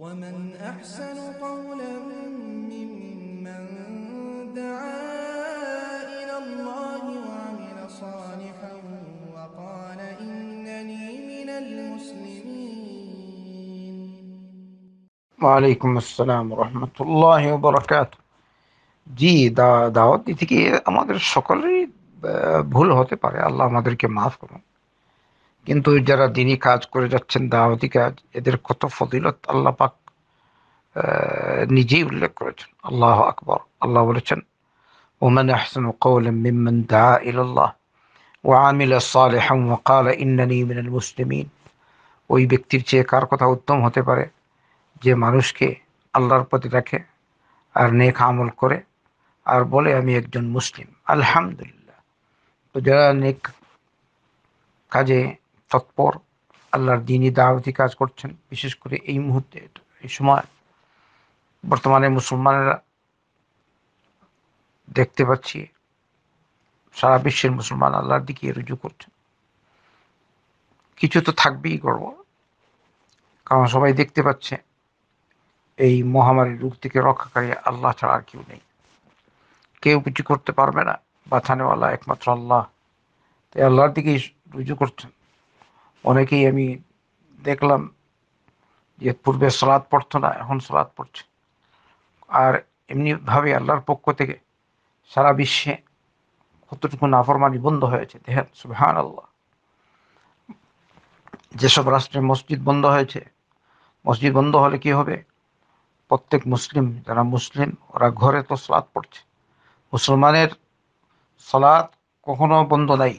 ومن أحسن قولا ممن دعا إلى الله وعمل صالحا وقال إنني من المسلمين وعليكم السلام ورحمة الله وبركاته জি দাওয়াত দিতে গিয়ে আমাদের সকলেরই ভুল হতে পারে আল্লাহ আমাদেরকে মাফ করুন কিন্তু যারা দিনই কাজ করে যাচ্ছেন দাওয়াতি কাজ এদের কত ফজিলত আল্লাহ পাক নিজেই উল্লেখ করেছেন আল্লাহ আকবর আল্লাহ বলেছেন ওমান আহসান কৌল মিমন দা ইলাল্লাহ وعامل صالحا وقال ইন্নানি من মুসলিমিন ওই ব্যক্তির চেয়ে কার কথা উত্তম হতে পারে যে মানুষকে আল্লাহর প্রতি রাখে আর নেক আমল করে আর বলে আমি একজন মুসলিম আলহামদুলিল্লাহ তো যারা নেক কাজে তৎপর আল্লাহর দিনই দাওয়াতি কাজ করছেন বিশেষ করে এই মুহূর্তে এই সময় বর্তমানে মুসলমানেরা দেখতে পাচ্ছি সারা বিশ্বের মুসলমান আল্লাহর দিকে রুজু করছেন কিছু তো থাকবেই গর্ব কারণ সবাই দেখতে পাচ্ছে এই মহামারীর রোগ থেকে রক্ষাকারী আল্লাহ ছাড়া আর কেউ নেই কেউ কিছু করতে পারবে না বাঁচানেওয়ালা একমাত্র আল্লাহ তাই আল্লাহর দিকেই রুজু করছেন অনেকেই আমি দেখলাম যে পূর্বে সলাদ পড়তো না এখন সলাদ পড়ছে আর এমনিভাবে আল্লাহর পক্ষ থেকে সারা বিশ্বে কতটুকু নাফরমানি বন্ধ হয়েছে দেখেন সুহান আল্লাহ যেসব রাষ্ট্রে মসজিদ বন্ধ হয়েছে মসজিদ বন্ধ হলে কি হবে প্রত্যেক মুসলিম যারা মুসলিম ওরা ঘরে তো সলাদ পড়ছে মুসলমানের সলাদ কখনো বন্ধ নাই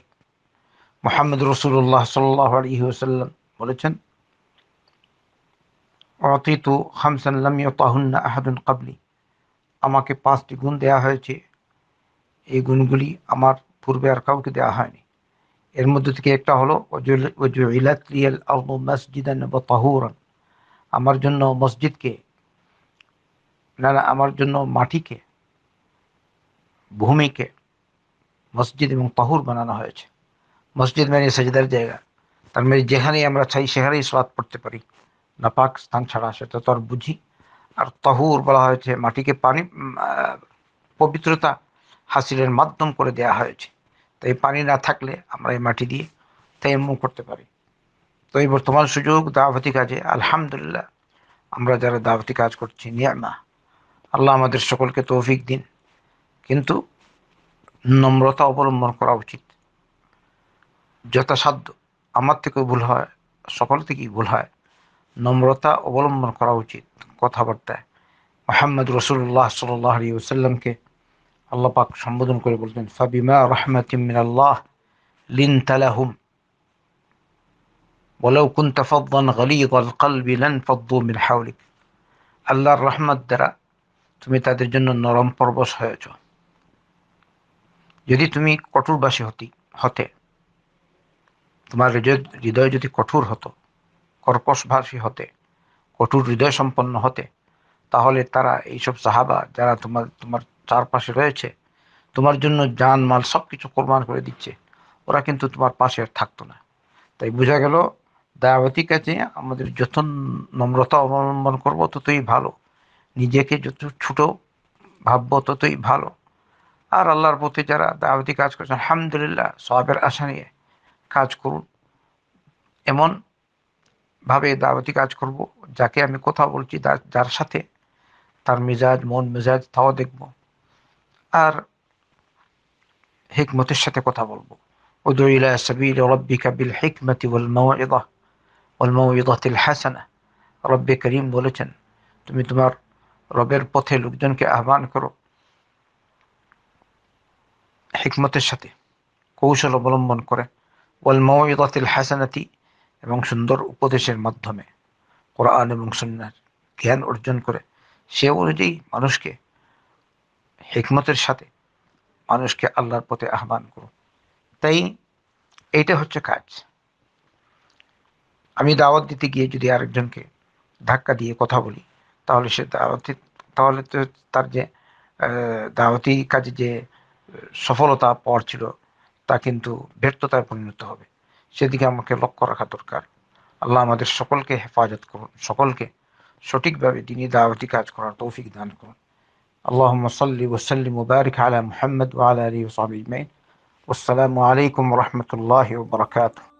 মোহাম্মদ রসুল্লাহ সাল্লাহ আলহিহসাল্লাম বলেছেন অতীতু হামসাল্লাম তাহুন্না আহাদুন কাবলি আমাকে পাঁচটি গুণ দেয়া হয়েছে এই গুণগুলি আমার পূর্বে আর কাউকে দেওয়া হয়নি এর মধ্যে থেকে একটা হলো ইলাতলিয়াল আর্দু মসজিদান বা তাহুরান আমার জন্য মসজিদকে না না আমার জন্য মাটিকে ভূমিকে মসজিদ এবং তাহুর বানানো হয়েছে মসজিদ মানে সেজদার জায়গা তার মানে যেখানেই আমরা চাই সেখানেই সোয়াদ পড়তে পারি নাপাক স্থান ছাড়া সেটা তো আর বুঝি আর তহুর বলা হয়েছে মাটিকে পানি পবিত্রতা হাসিলের মাধ্যম করে দেয়া হয়েছে তাই পানি না থাকলে আমরা এই মাটি দিয়ে তাই মুখ করতে পারি তো এই বর্তমান সুযোগ দাওয়াতি কাজে আলহামদুলিল্লাহ আমরা যারা দাওয়াতি কাজ করছি নিয়ামা আল্লাহ আমাদের সকলকে তৌফিক দিন কিন্তু নম্রতা অবলম্বন করা উচিত যথাসাধ্য আমার থেকেও ভুল হয় সকল থেকেই ভুল হয় নম্রতা অবলম্বন করা উচিত কথাবার্তায় মোহাম্মদ রসুল্লাহ সাল্লাহসাল্লামকে আলী আল্লাহ পাক সম্বোধন করে বলতেন ফাবিমা রহমতিমিনাল্লাহ লিন তালাহুম ولو كنت فظا غليظ القلب لانفضوا من حولك আল্লাহর রহমত দ্বারা তুমি তাদের জন্য নরম পরবশ হয়েছ যদি তুমি কঠোরবাসী হতি হতে তোমার হৃদয় যদি কঠোর হতো কর্কশভাষী হতে কঠোর হৃদয় সম্পন্ন হতে তাহলে তারা এইসব সাহাবা যারা তোমার তোমার চারপাশে রয়েছে তোমার জন্য যান মাল সব কিছু কোরবান করে দিচ্ছে ওরা কিন্তু তোমার পাশে আর থাকতো না তাই বোঝা গেল দায়াবতী কাজে আমাদের যত নম্রতা অবলম্বন করবো ততই ভালো নিজেকে যত ছোট ভাববো ততই ভালো আর আল্লাহর পথে যারা দায়াবতী কাজ করছে আলহামদুলিল্লাহ সবের আশা নিয়ে কাজ করুন এমন ভাবে দাওয়াতি কাজ করব যাকে আমি কথা বলছি যার সাথে তার মেজাজ মন মেজাজ তাও দেখব আর হিকমতের সাথে কথা বলবো ادعو إلى سبيل ربك بالحكمة والموعظة والموعظة الحسنة رب كريم বলেছেন তুমি তোমার রবের পথে লোকজনকে আহ্বান করো হিকমতের সাথে কৌশল অবলম্বন করে ওয়াল মৌদাতিল হাসানাতি এবং সুন্দর উপদেশের মাধ্যমে কোরআন এবং সন্ন্যার জ্ঞান অর্জন করে সে অনুযায়ী মানুষকে হেকমতের সাথে মানুষকে আল্লাহর পথে আহ্বান করো তাই এইটা হচ্ছে কাজ আমি দাওয়াত দিতে গিয়ে যদি আরেকজনকে ধাক্কা দিয়ে কথা বলি তাহলে সে দাওয়াতি তাহলে তো তার যে দাওয়াতি কাজে যে সফলতা পাওয়ার ছিল তা কিন্তু ব্যর্থতায় পরিণত হবে সেদিকে আমাকে লক্ষ্য রাখা দরকার আল্লাহ আমাদের সকলকে হেফাজত করুন সকলকে সঠিকভাবে দিনী দাওয়াতি কাজ করার তৌফিক দান করুন اللهم صل وسلم وبارك على محمد وعلى اله وصحبه اجمعين والسلام عليكم ورحمه الله وبركاته